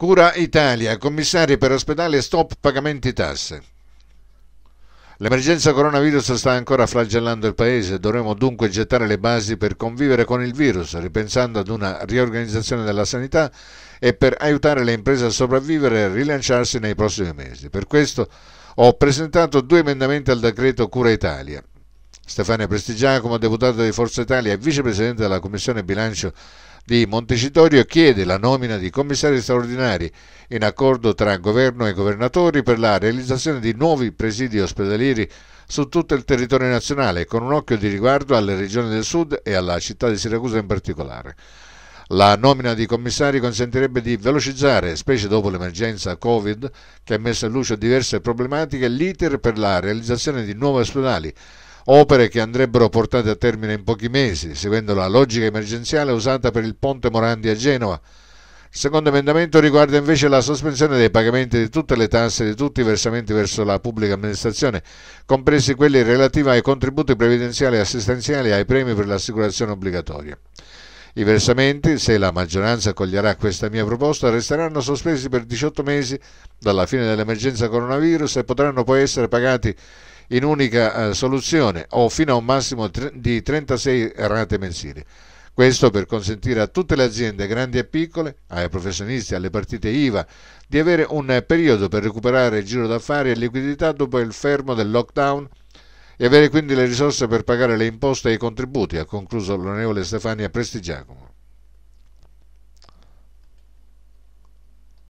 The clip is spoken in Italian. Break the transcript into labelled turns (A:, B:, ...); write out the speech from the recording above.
A: Cura Italia, commissari per ospedale, stop pagamenti tasse. L'emergenza coronavirus sta ancora flagellando il paese, dovremo dunque gettare le basi per convivere con il virus, ripensando ad una riorganizzazione della sanità e per aiutare le imprese a sopravvivere e rilanciarsi nei prossimi mesi. Per questo ho presentato due emendamenti al decreto Cura Italia. Stefania Prestigiacomo, deputato di Forza Italia e vicepresidente della Commissione Bilancio di Montecitorio chiede la nomina di commissari straordinari in accordo tra governo e governatori per la realizzazione di nuovi presidi ospedalieri su tutto il territorio nazionale, con un occhio di riguardo alle regioni del sud e alla città di Siracusa in particolare. La nomina di commissari consentirebbe di velocizzare, specie dopo l'emergenza Covid, che ha messo in luce diverse problematiche, l'iter per la realizzazione di nuovi ospedali, opere che andrebbero portate a termine in pochi mesi, seguendo la logica emergenziale usata per il ponte Morandi a Genova. Il secondo emendamento riguarda invece la sospensione dei pagamenti di tutte le tasse e di tutti i versamenti verso la pubblica amministrazione, compresi quelli relativi ai contributi previdenziali e assistenziali e ai premi per l'assicurazione obbligatoria. I versamenti, se la maggioranza accoglierà questa mia proposta, resteranno sospesi per 18 mesi dalla fine dell'emergenza coronavirus e potranno poi essere pagati in unica eh, soluzione o fino a un massimo di 36 rate mensili. Questo per consentire a tutte le aziende, grandi e piccole, ai professionisti, alle partite IVA, di avere un periodo per recuperare il giro d'affari e liquidità dopo il fermo del lockdown e avere quindi le risorse per pagare le imposte e i contributi, ha concluso l'onorevole Stefania Prestigiacomo.